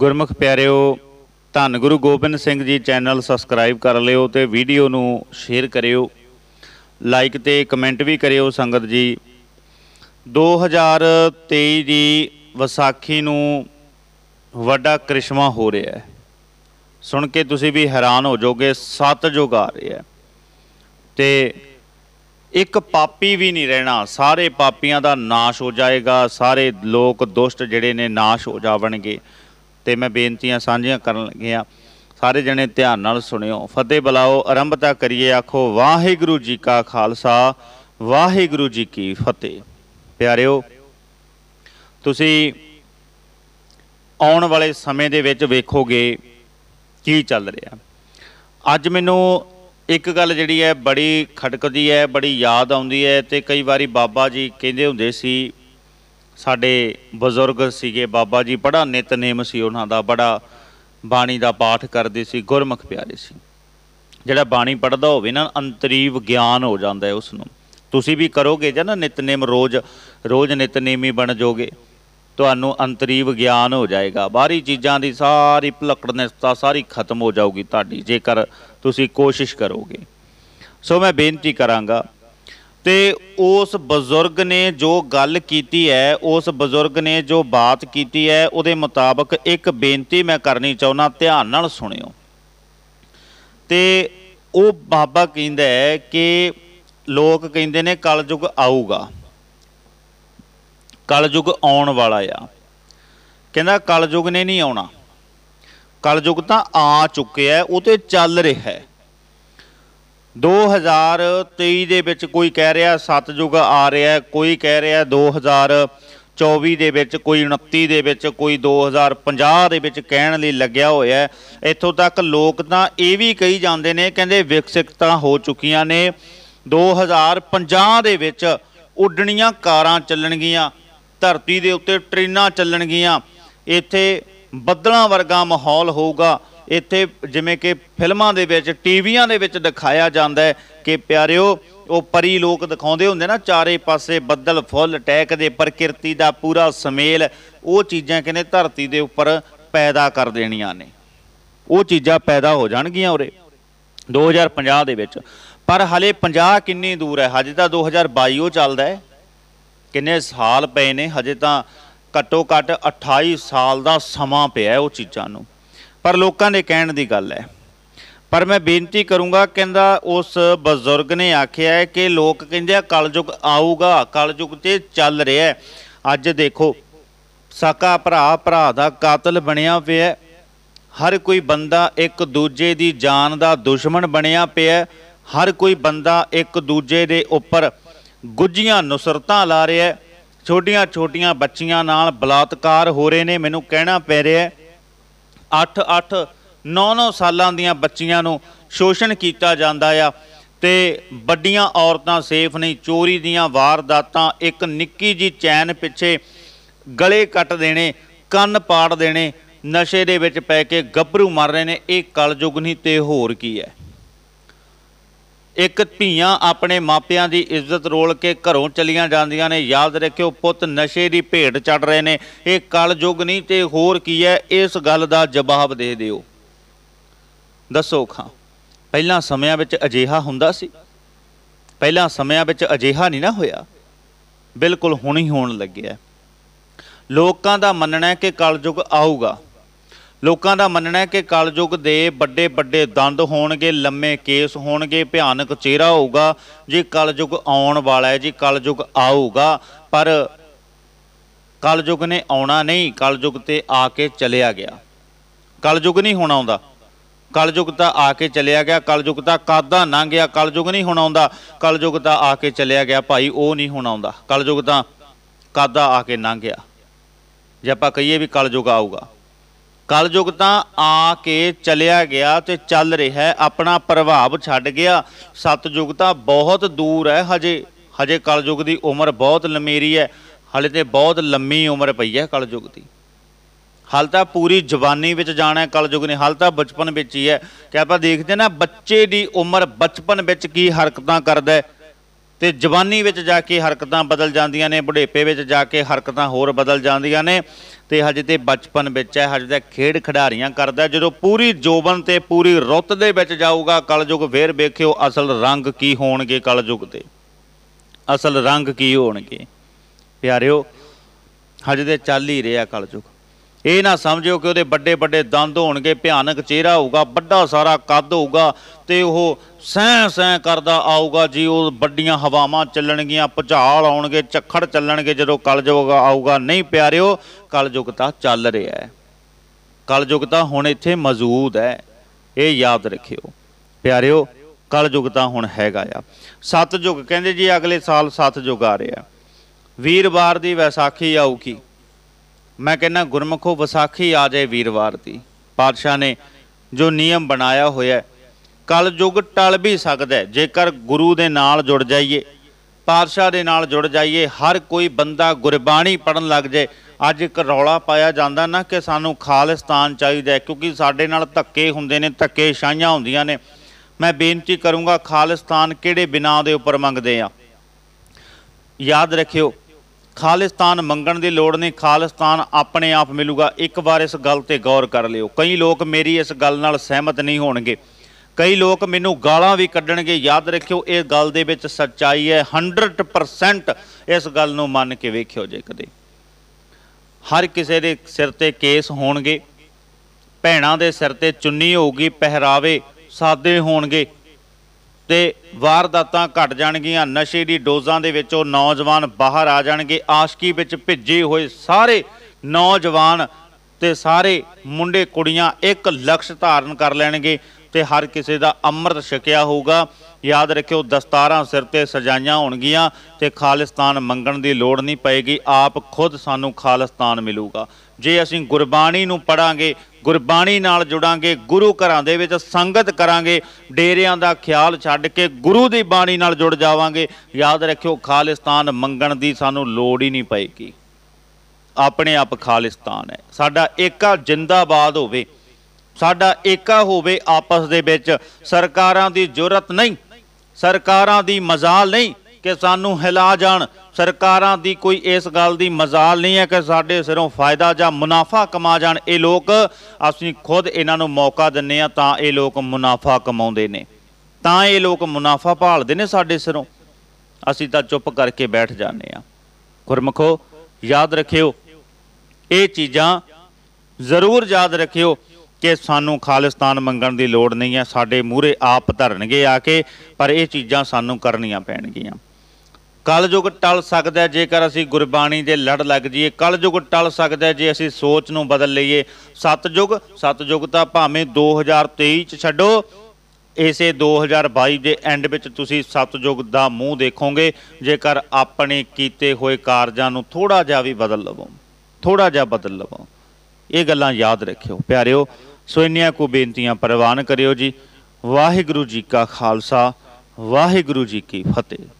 ਗੁਰਮੁਖ ਪਿਆਰਿਓ ਧੰਨ ਗੁਰੂ ਗੋਬਿੰਦ ਸਿੰਘ ਜੀ ਚੈਨਲ ਸਬਸਕ੍ਰਾਈਬ ਕਰ ਲਿਓ ਤੇ ਵੀਡੀਓ ਨੂੰ ਸ਼ੇਅਰ ਕਰਿਓ ਲਾਈਕ ਤੇ ਕਮੈਂਟ ਵੀ ਕਰਿਓ ਸੰਗਤ ਜੀ 2023 ਦੀ ਵਿਸਾਖੀ ਨੂੰ ਵੱਡਾ ਕ੍ਰਿਸ਼ਮਾ ਹੋ ਰਿਹਾ ਹੈ ਸੁਣ ਕੇ ਤੁਸੀਂ ਵੀ ਹੈਰਾਨ ਹੋ ਜਾਓਗੇ ਸੱਤ ਯੁਗ ਆ ਰਿਹਾ ਤੇ ਇੱਕ ਪਾਪੀ ਵੀ ਨਹੀਂ ਰਹਿਣਾ ਸਾਰੇ ਪਾਪੀਆਂ ਦਾ ਨਾਸ਼ ਹੋ ਜਾਏਗਾ ਸਾਰੇ ਲੋਕ ਦੁਸ਼ਟ ਜਿਹੜੇ ਨੇ ਨਾਸ਼ ਹੋ ਜਾਵਣਗੇ ਤੇ ਮੈਂ ਬੇਨਤੀਆਂ ਸਾਂਝੀਆਂ ਕਰਨ ਲੱਗਿਆ ਸਾਰੇ ਜਣੇ ਧਿਆਨ ਨਾਲ ਸੁਣਿਓ ਫਤਿਹ ਬਲਾਓ ਆਰੰਭਤਾ ਕਰੀਏ ਆਖੋ ਵਾਹਿਗੁਰੂ ਜੀ ਕਾ ਖਾਲਸਾ ਵਾਹਿਗੁਰੂ ਜੀ ਕੀ ਫਤਿਹ ਪਿਆਰਿਓ ਤੁਸੀਂ ਆਉਣ ਵਾਲੇ ਸਮੇਂ ਦੇ ਵਿੱਚ ਵੇਖੋਗੇ ਕੀ ਚੱਲ ਰਿਹਾ ਅੱਜ ਮੈਨੂੰ ਇੱਕ ਗੱਲ ਜਿਹੜੀ ਹੈ ਬੜੀ ਖਟਕਦੀ ਹੈ ਬੜੀ ਯਾਦ ਆਉਂਦੀ ਹੈ ਤੇ ਕਈ ਵਾਰੀ ਬਾਬਾ ਜੀ ਕਹਿੰਦੇ ਹੁੰਦੇ ਸੀ ਸਾਡੇ ਬਜ਼ੁਰਗ ਸੀਗੇ ਬਾਬਾ ਜੀ ਬੜਾ ਨਿਤਨੇਮ ਸੀ ਉਹਨਾਂ ਦਾ ਬੜਾ ਬਾਣੀ ਦਾ ਪਾਠ ਕਰਦੇ ਸੀ ਗੁਰਮੁਖ ਪਿਆਰੇ ਸੀ ਜਿਹੜਾ ਬਾਣੀ ਪੜਦਾ ਹੋਵੇ ਨਾ ਅੰਤਰੀਵ ਗਿਆਨ ਹੋ ਜਾਂਦਾ ਹੈ ਉਸ ਨੂੰ ਤੁਸੀਂ ਵੀ ਕਰੋਗੇ ਜੇ ਨਾ ਨਿਤਨੇਮ ਰੋਜ਼ ਰੋਜ਼ ਨਿਤਨੇਮੀ ਬਣ ਜਾਓਗੇ ਤੁਹਾਨੂੰ ਅੰਤਰੀਵ ਗਿਆਨ ਹੋ ਜਾਏਗਾ ਬਾਹਰੀ ਚੀਜ਼ਾਂ ਦੀ ਸਾਰੀ ਭਲਕੜਨਸਤਾ ਸਾਰੀ ਖਤਮ ਹੋ ਜਾਊਗੀ ਤੁਹਾਡੀ ਜੇਕਰ ਤੁਸੀਂ ਕੋਸ਼ਿਸ਼ ਕਰੋਗੇ ਸੋ ਮੈਂ ਬੇਨਤੀ ਕਰਾਂਗਾ ਤੇ ਉਸ ਬਜ਼ੁਰਗ ਨੇ ਜੋ ਗੱਲ ਕੀਤੀ ਹੈ ਉਸ ਬਜ਼ੁਰਗ ਨੇ ਜੋ ਬਾਤ ਕੀਤੀ ਹੈ ਉਹਦੇ ਮੁਤਾਬਕ ਇੱਕ ਬੇਨਤੀ ਮੈਂ ਕਰਨੀ ਚਾਹੁੰਦਾ ਧਿਆਨ ਨਾਲ ਸੁਣਿਓ ਤੇ ਉਹ ਬਾਬਾ ਕਹਿੰਦਾ ਹੈ ਕਿ ਲੋਕ ਕਹਿੰਦੇ ਨੇ ਕਲਯੁਗ ਆਊਗਾ ਕਲਯੁਗ ਆਉਣ ਵਾਲਾ ਆ ਕਹਿੰਦਾ ਕਲਯੁਗ ਨੇ ਨਹੀਂ ਆਉਣਾ ਕਲਯੁਗ ਤਾਂ ਆ ਚੁੱਕਿਆ ਉਹ ਤੇ ਚੱਲ ਰਿਹਾ ਹੈ 2023 ਦੇ ਵਿੱਚ ਕੋਈ ਕਹਿ ਰਿਹਾ ਸਤਜੁਗ ਆ ਰਿਹਾ ਕੋਈ ਕਹਿ ਰਿਹਾ 2024 ਦੇ ਵਿੱਚ ਕੋਈ 29 ਦੇ ਵਿੱਚ ਕੋਈ 2050 ਦੇ ਵਿੱਚ ਕਹਿਣ ਲਈ ਲੱਗਿਆ ਹੋਇਆ ਇੱਥੋਂ ਤੱਕ ਲੋਕ ਤਾਂ ਇਹ ਵੀ ਕਹੀ ਜਾਂਦੇ ਨੇ ਕਹਿੰਦੇ ਵਿਕਸਿਕਤਾ ਹੋ ਚੁੱਕੀਆਂ ਨੇ 2050 ਦੇ ਵਿੱਚ ਉੱਡਣੀਆਂ ਕਾਰਾਂ ਚੱਲਣਗੀਆਂ ਧਰਤੀ ਦੇ ਉੱਤੇ ਟ੍ਰੇਨਾਂ ਚੱਲਣਗੀਆਂ ਇੱਥੇ ਬੱਦਲਾਂ ਵਰਗਾ ਮਾਹੌਲ ਹੋਊਗਾ ਇੱਥੇ ਜਿਵੇਂ ਕਿ ਫਿਲਮਾਂ ਦੇ ਵਿੱਚ ਟੀਵੀਆਂ ਦੇ ਵਿੱਚ ਦਿਖਾਇਆ ਜਾਂਦਾ ਹੈ ਕਿ ਪਿਆਰਿਓ ਉਹ ਪਰੀ ਲੋਕ ਦਿਖਾਉਂਦੇ ਹੁੰਦੇ ਨਾ ਚਾਰੇ ਪਾਸੇ ਬੱਦਲ ਫੁੱਲ ਟੈਕ ਦੇ ਪ੍ਰਕਿਰਤੀ ਦਾ ਪੂਰਾ ਸਮੇਲ ਉਹ ਚੀਜ਼ਾਂ ਕਿਨੇ ਧਰਤੀ ਦੇ ਉੱਪਰ ਪੈਦਾ ਕਰ ਦੇਣੀਆਂ ਨੇ ਉਹ ਚੀਜ਼ਾਂ ਪੈਦਾ ਹੋ ਜਾਣਗੀਆਂ ਉਰੇ 2050 ਦੇ ਵਿੱਚ ਪਰ ਹਲੇ 50 ਕਿੰਨੀ ਦੂਰ ਹੈ ਹਜੇ ਤਾਂ 2022 ਉਹ ਚੱਲਦਾ ਹੈ ਕਿੰਨੇ ਸਾਲ ਪਏ ਨੇ ਹਜੇ ਤਾਂ ਘੱਟੋ ਘੱਟ 28 ਸਾਲ ਦਾ ਸਮਾਂ ਪਿਆ ਉਹ ਚੀਜ਼ਾਂ ਨੂੰ ਪਰ ਲੋਕਾਂ ਦੇ ਕਹਿਣ ਦੀ ਗੱਲ ਹੈ ਪਰ ਮੈਂ ਬੇਨਤੀ ਕਰੂੰਗਾ ਕਹਿੰਦਾ ਉਸ ਬਜ਼ੁਰਗ ਨੇ ਆਖਿਆ ਹੈ ਕਿ ਲੋਕ ਕਹਿੰਦੇ ਆ ਕਲਯੁਗ ਆਊਗਾ ਕਲਯੁਗ ਤੇ ਚੱਲ ਰਿਹਾ ਅੱਜ ਦੇਖੋ ਸਾਕਾ ਭਰਾ ਭਰਾ ਦਾ ਕਾਤਲ ਬਣਿਆ ਪਿਆ ਹਰ ਕੋਈ ਬੰਦਾ ਇੱਕ ਦੂਜੇ ਦੀ ਜਾਨ ਦਾ ਦੁਸ਼ਮਣ ਬਣਿਆ ਪਿਆ ਹਰ ਕੋਈ ਬੰਦਾ ਇੱਕ ਦੂਜੇ ਦੇ ਉੱਪਰ ਗੁੱਜੀਆਂ ਨੁਸਰਤਾਂ ਲਾ ਰਿਹਾ ਛੋਟੀਆਂ ਛੋਟੀਆਂ ਬੱਚੀਆਂ ਨਾਲ ਬਲਾਤਕਾਰ ਹੋ ਰਹੇ ਨੇ ਮੈਨੂੰ ਕਹਿਣਾ ਪੈ ਰਿਹਾ 8-8 9-9 ਸਾਲਾਂ ਦੀਆਂ ਬੱਚੀਆਂ ਨੂੰ ਸ਼ੋਸ਼ਣ ਕੀਤਾ ਜਾਂਦਾ ਆ ਤੇ ਵੱਡੀਆਂ ਔਰਤਾਂ ਸੇਫ ਨਹੀਂ ਚੋਰੀ ਦੀਆਂ ਵਾਰਦਾਤਾਂ ਇੱਕ ਨਿੱਕੀ ਜੀ ਚੈਨ ਪਿੱਛੇ ਗਲੇ ਕੱਟ ਦੇਣੇ ਕੰਨ ਪਾੜ ਦੇਣੇ ਨਸ਼ੇ ਦੇ ਵਿੱਚ ਪੈ ਕੇ ਗੱਭਰੂ ਮਰ ਰਹੇ ਨੇ ਇਹ ਕਲਯੁਗ ਨਹੀਂ ਤੇ ਹੋਰ ਕੀ ਹੈ ਇੱਕ ਧੀਆਂ ਆਪਣੇ ਮਾਪਿਆਂ ਦੀ ਇੱਜ਼ਤ ਰੋਲ ਕੇ ਘਰੋਂ ਚਲੀਆਂ ਜਾਂਦੀਆਂ ਨੇ ਯਾਦ ਰੱਖਿਓ ਪੁੱਤ ਨਸ਼ੇ ਦੀ ਭੇਡ ਚੜ ਰਹੇ ਨੇ ਇਹ ਕਲਯੁਗ ਨਹੀਂ ਤੇ ਹੋਰ ਕੀ ਹੈ ਇਸ ਗੱਲ ਦਾ ਜਵਾਬ ਦੇ ਦਿਓ ਦੱਸੋ ਖਾਂ ਪਹਿਲਾਂ ਸਮਿਆਂ ਵਿੱਚ ਅਜੀਹਾ ਹੁੰਦਾ ਸੀ ਪਹਿਲਾਂ ਸਮਿਆਂ ਵਿੱਚ ਅਜੀਹਾ ਨਹੀਂ ਨਾ ਹੋਇਆ ਬਿਲਕੁਲ ਹੁਣ ਹੀ ਹੋਣ ਲੱਗਿਆ ਲੋਕਾਂ ਦਾ ਮੰਨਣਾ ਹੈ ਕਿ ਕਲਯੁਗ ਆਊਗਾ ਲੋਕਾਂ ਦਾ ਮੰਨਣਾ ਹੈ ਕਿ ਕਲਯੁਗ ਦੇ ਵੱਡੇ ਵੱਡੇ ਦੰਦ ਹੋਣਗੇ ਲੰਮੇ ਕੇਸ ਹੋਣਗੇ ਭਿਆਨਕ ਚਿਹਰਾ ਹੋਊਗਾ ਜੇ ਕਲਯੁਗ ਆਉਣ ਵਾਲਾ ਹੈ ਜੀ ਕਲਯੁਗ ਆਊਗਾ ਪਰ ਕਲਯੁਗ ਨੇ ਆਉਣਾ ਨਹੀਂ ਕਲਯੁਗ ਤੇ ਆ ਕੇ ਚਲਿਆ ਗਿਆ ਕਲਯੁਗ ਨਹੀਂ ਹੁਣ ਆਉਂਦਾ ਕਲਯੁਗ ਤਾਂ ਆ ਕੇ ਚਲਿਆ ਗਿਆ ਕਲਯੁਗ ਤਾਂ ਕਾਦਾ ਲੰਘ ਗਿਆ ਕਲਯੁਗ ਨਹੀਂ ਹੁਣ ਆਉਂਦਾ ਕਲਯੁਗ ਤਾਂ ਆ ਕੇ ਚਲਿਆ ਗਿਆ ਭਾਈ ਉਹ ਨਹੀਂ ਹੁਣ ਆਉਂਦਾ ਕਲਯੁਗ ਤਾਂ ਕਾਦਾ ਆ ਕੇ ਲੰਘ ਗਿਆ ਜੇ ਆਪਾਂ ਕਹੀਏ ਵੀ ਕਲਯੁਗ ਆਊਗਾ ਕਲਯੁਗ ਤਾਂ ਆ ਕੇ ਚਲਿਆ ਗਿਆ ਤੇ ਚੱਲ ਰਿਹਾ ਹੈ ਆਪਣਾ ਪ੍ਰਭਾਵ ਛੱਡ ਗਿਆ ਸਤਜੁਗ ਤਾਂ ਬਹੁਤ ਦੂਰ ਹੈ ਹਜੇ ਹਜੇ ਕਲਯੁਗ ਦੀ ਉਮਰ ਬਹੁਤ ਲੰਮੇਰੀ ਹੈ ਹਲੇ ਤੇ ਬਹੁਤ ਲੰਮੀ ਉਮਰ ਪਈ ਹੈ ਕਲਯੁਗ ਦੀ ਹਲ ਤਾਂ ਪੂਰੀ ਜਵਾਨੀ ਵਿੱਚ ਜਾਣਾ ਹੈ ਕਲਯੁਗ ਨੇ ਹਲ ਤਾਂ ਬਚਪਨ ਵਿੱਚ ਹੀ ਹੈ ਕਿ ਆਪਾਂ ਦੇਖਦੇ ਨਾ ਬੱਚੇ ਦੀ ਉਮਰ ਬਚਪਨ ਵਿੱਚ ਕੀ ਹਰਕਤਾਂ ਕਰਦਾ ਤੇ ਜਵਾਨੀ ਵਿੱਚ ਜਾ ਕੇ ਹਰਕਤਾਂ ਬਦਲ ਜਾਂਦੀਆਂ ਨੇ ਬੁਢੇਪੇ ਵਿੱਚ ਜਾ ਕੇ ਹਰਕਤਾਂ ਹੋਰ ਬਦਲ ਜਾਂਦੀਆਂ ਨੇ ਤੇ ਹਜੇ ਤੇ ਬਚਪਨ ਵਿੱਚ ਹੈ ਹਜੇ ਦਾ ਖੇਡ ਖਿਡਾਰੀਆਂ ਕਰਦਾ ਜਦੋਂ ਪੂਰੀ ਜੋਬਨ ਤੇ ਪੂਰੀ ਰੁੱਤ ਦੇ ਵਿੱਚ ਜਾਊਗਾ ਕਲਯੁਗ ਫੇਰ ਵੇਖਿਓ ਅਸਲ ਰੰਗ ਕੀ ਹੋਣਗੇ ਕਲਯੁਗ ਦੇ ਅਸਲ ਰੰਗ ਕੀ ਹੋਣਗੇ ਪਿਆਰਿਓ ਹਜੇ ਤੇ ਚੱਲ ਹੀ ਰਿਹਾ ਕਲਯੁਗ ਇਹ ਨਾ ਸਮਝਿਓ ਕਿ ਉਹਦੇ ਵੱਡੇ ਵੱਡੇ ਦੰਦ ਹੋਣਗੇ ਭਿਆਨਕ ਚਿਹਰਾ ਹੋਊਗਾ ਵੱਡਾ ਸਾਰਾ ਕੱਦ ਹੋਊਗਾ ਤੇ ਉਹ ਸੈਂ ਸੈਂ ਕਰਦਾ ਆਊਗਾ ਜੀ ਉਹ ਵੱਡੀਆਂ ਹਵਾਵਾਂ ਚੱਲਣਗੀਆਂ ਭੁਚਾਲ ਆਉਣਗੇ ਝੱਖੜ ਚੱਲਣਗੇ ਜਦੋਂ ਕਲਯੁਗ ਆਊਗਾ ਨਹੀਂ ਪਿਆਰਿਓ ਕਲਯੁਗ ਤਾਂ ਚੱਲ ਰਿਹਾ ਹੈ ਕਲਯੁਗ ਤਾਂ ਹੁਣ ਇੱਥੇ ਮੌਜੂਦ ਹੈ ਇਹ ਯਾਦ ਰੱਖਿਓ ਪਿਆਰਿਓ ਕਲਯੁਗ ਤਾਂ ਹੁਣ ਹੈਗਾ ਆ ਸਤਜੁਗ ਕਹਿੰਦੇ ਜੀ ਅਗਲੇ ਸਾਲ ਸਤਜੁਗ ਆ ਰਿਹਾ ਵੀਰਵਾਰ ਦੀ ਵਿਸਾਖੀ ਆਊਗੀ ਮੈਂ ਕਹਿੰਦਾ ਗੁਰਮਖੋ ਵਿਸਾਖੀ ਆ ਜਾਏ ਵੀਰਵਾਰ ਦੀ ਪਾਤਸ਼ਾਹ ਨੇ ਜੋ ਨਿਯਮ ਬਣਾਇਆ ਹੋਇਆ ਕਲ ਯੁਗ ਟਲ ਵੀ ਸਕਦਾ ਹੈ ਜੇਕਰ ਗੁਰੂ ਦੇ ਨਾਲ ਜੁੜ ਜਾਈਏ ਪਾਤਸ਼ਾਹ ਦੇ ਨਾਲ ਜੁੜ ਜਾਈਏ ਹਰ ਕੋਈ ਬੰਦਾ ਗੁਰਬਾਣੀ ਪੜਨ ਲੱਗ ਜਾਏ ਅੱਜ ਇੱਕ ਰੌਲਾ ਪਾਇਆ ਜਾਂਦਾ ਨਾ ਕਿ ਸਾਨੂੰ ਖਾਲਿਸਤਾਨ ਚਾਹੀਦਾ ਕਿਉਂਕਿ ਸਾਡੇ ਨਾਲ ਧੱਕੇ ਹੁੰਦੇ ਨੇ ਧੱਕੇ ਛਾਈਆਂ ਹੁੰਦੀਆਂ ਨੇ ਮੈਂ ਬੇਨਤੀ ਕਰੂੰਗਾ ਖਾਲਿਸਤਾਨ ਕਿਹੜੇ ਬਿਨਾ ਦੇ ਉੱਪਰ ਮੰਗਦੇ ਆ ਯਾਦ ਰੱਖਿਓ ਖਾਲਿਸਤਾਨ ਮੰਗਣ ਦੀ ਲੋੜ ਨਹੀਂ ਖਾਲਿਸਤਾਨ ਆਪਣੇ ਆਪ ਮਿਲੂਗਾ ਇੱਕ ਵਾਰ ਇਸ ਗੱਲ ਤੇ ਗੌਰ ਕਰ ਲਿਓ ਕਈ ਲੋਕ ਮੇਰੀ ਇਸ ਗੱਲ ਨਾਲ ਸਹਿਮਤ ਨਹੀਂ ਹੋਣਗੇ ਕਈ ਲੋਕ ਮੈਨੂੰ ਗਾਲਾਂ ਵੀ ਕੱਢਣਗੇ ਯਾਦ ਰੱਖਿਓ ਇਹ ਗੱਲ ਦੇ ਵਿੱਚ ਸੱਚਾਈ ਹੈ 100% ਇਸ ਗੱਲ ਨੂੰ ਮੰਨ ਕੇ ਵੇਖਿਓ ਜੇ ਕਦੇ ਹਰ ਕਿਸੇ ਦੇ ਸਿਰ ਤੇ ਕੇਸ ਹੋਣਗੇ ਭੈਣਾਂ ਦੇ ਸਿਰ ਤੇ ਚੁੰਨੀ ਹੋਊਗੀ ਪਹਿਰਾਵੇ ਸਾਦੇ ਹੋਣਗੇ ਤੇ ਵਾਰਦਾਤਾਂ ਘਟ ਜਾਣਗੀਆਂ ਨਸ਼ੇ ਦੀ ਡੋਜ਼ਾਂ ਦੇ ਵਿੱਚ ਉਹ ਨੌਜਵਾਨ ਬਾਹਰ ਆ ਜਾਣਗੇ ਆਸ਼ਕੀ ਵਿੱਚ ਭਿੱਜੇ ਹੋਏ ਸਾਰੇ ਨੌਜਵਾਨ ਤੇ ਸਾਰੇ ਮੁੰਡੇ ਕੁੜੀਆਂ ਇੱਕ ਲਕਸ਼ ਧਾਰਨ ਕਰ ਲੈਣਗੇ ਤੇ ਹਰ ਕਿਸੇ ਦਾ ਅੰਮ੍ਰਿਤ ਛਕਿਆ ਹੋਊਗਾ ਯਾਦ ਰੱਖਿਓ ਦਸਤਾਰਾਂ ਸਿਰ ਤੇ ਸਜਾਈਆਂ ਹੋਣਗੀਆਂ ਤੇ ਖਾਲਿਸਤਾਨ ਮੰਗਣ ਦੀ ਲੋੜ ਨਹੀਂ ਪਏਗੀ ਆਪ ਖੁਦ ਸਾਨੂੰ ਖਾਲਿਸਤਾਨ ਮਿਲੂਗਾ ਜੇ ਅਸੀਂ ਗੁਰਬਾਣੀ ਨੂੰ ਪੜਾਂਗੇ ਗੁਰਬਾਣੀ ਨਾਲ ਜੁੜਾਂਗੇ ਗੁਰੂ ਘਰਾਂ ਦੇ ਵਿੱਚ ਸੰਗਤ ਕਰਾਂਗੇ ਡੇਰਿਆਂ ਦਾ ਖਿਆਲ ਛੱਡ ਕੇ ਗੁਰੂ ਦੀ ਬਾਣੀ ਨਾਲ ਜੁੜ ਜਾਵਾਂਗੇ ਯਾਦ ਰੱਖਿਓ ਖਾਲਿਸਤਾਨ ਮੰਗਣ ਦੀ ਸਾਨੂੰ ਲੋੜ ਹੀ ਨਹੀਂ ਪਏਗੀ ਆਪਣੇ ਆਪ ਖਾਲਿਸਤਾਨ ਹੈ ਸਾਡਾ ਏਕਾ ਜਿੰਦਾਬਾਦ ਹੋਵੇ ਸਾਡਾ ਏਕਾ ਹੋਵੇ ਆਪਸ ਦੇ ਵਿੱਚ ਸਰਕਾਰਾਂ ਦੀ ਜੁਰਤ ਨਹੀਂ ਸਰਕਾਰਾਂ ਦੀ ਮਜ਼ਾਲ ਨਹੀਂ ਕਿ ਸਾਨੂੰ ਹਿਲਾ ਜਾਣ ਸਰਕਾਰਾਂ ਦੀ ਕੋਈ ਇਸ ਗੱਲ ਦੀ ਮਜ਼ਾਲ ਨਹੀਂ ਹੈ ਕਿ ਸਾਡੇ ਸਿਰੋਂ ਫਾਇਦਾ ਜਾਂ ਮੁਨਾਫਾ ਕਮਾ ਜਾਣ ਇਹ ਲੋਕ ਅਸੀਂ ਖੁਦ ਇਹਨਾਂ ਨੂੰ ਮੌਕਾ ਦਿੰਨੇ ਆ ਤਾਂ ਇਹ ਲੋਕ ਮੁਨਾਫਾ ਕਮਾਉਂਦੇ ਨੇ ਤਾਂ ਇਹ ਲੋਕ ਮੁਨਾਫਾ ਭਾਲਦੇ ਨੇ ਸਾਡੇ ਸਿਰੋਂ ਅਸੀਂ ਤਾਂ ਚੁੱਪ ਕਰਕੇ ਬੈਠ ਜਾਂਦੇ ਆ ਗੁਰਮਖੋ ਯਾਦ ਰੱਖਿਓ ਇਹ ਚੀਜ਼ਾਂ ਜ਼ਰੂਰ ਯਾਦ ਰੱਖਿਓ ਕਿ ਸਾਨੂੰ ਖਾਲਿਸਤਾਨ ਮੰਗਣ ਦੀ ਲੋੜ ਨਹੀਂ ਹੈ ਸਾਡੇ ਮੂਹਰੇ ਆਪ ਧਰਨਗੇ ਆ ਕੇ ਪਰ ਇਹ ਚੀਜ਼ਾਂ ਸਾਨੂੰ ਕਰਨੀਆਂ ਪੈਣਗੀਆਂ ਕਲਯੁਗ ਟਲ ਸਕਦਾ ਜੇਕਰ ਅਸੀਂ ਗੁਰਬਾਣੀ ਦੇ ਲੜ ਲੱਗ ਜਾਈਏ ਕਲਯੁਗ ਟਲ ਸਕਦਾ ਜੇ ਅਸੀਂ ਸੋਚ ਨੂੰ ਬਦਲ ਲਈਏ ਸਤਜੁਗ ਸਤਜੁਗ ਤਾਂ ਭਾਵੇਂ 2023 ਚ ਛੱਡੋ ਇਸੇ 2022 ਦੇ ਐਂਡ ਵਿੱਚ ਤੁਸੀਂ ਸਤਜੁਗ ਦਾ ਮੂੰਹ ਦੇਖੋਗੇ ਜੇਕਰ ਆਪਣੇ ਕੀਤੇ ਹੋਏ ਕਾਰਜਾਂ ਨੂੰ ਥੋੜਾ ਜਿਹਾ ਵੀ ਬਦਲ ਲਵੋ ਥੋੜਾ ਜਿਹਾ ਬਦਲ ਲਵੋ ਇਹ ਗੱਲਾਂ ਯਾਦ ਰੱਖਿਓ ਪਿਆਰਿਓ ਸੋ ਇੰਨੀਆਂ ਕੋ ਬੇਨਤੀਆਂ ਪ੍ਰਵਾਨ ਕਰਿਓ ਜੀ ਵਾਹਿਗੁਰੂ ਜੀ ਕਾ ਖਾਲਸਾ ਵਾਹਿਗੁਰੂ ਜੀ ਕੀ ਫਤਿਹ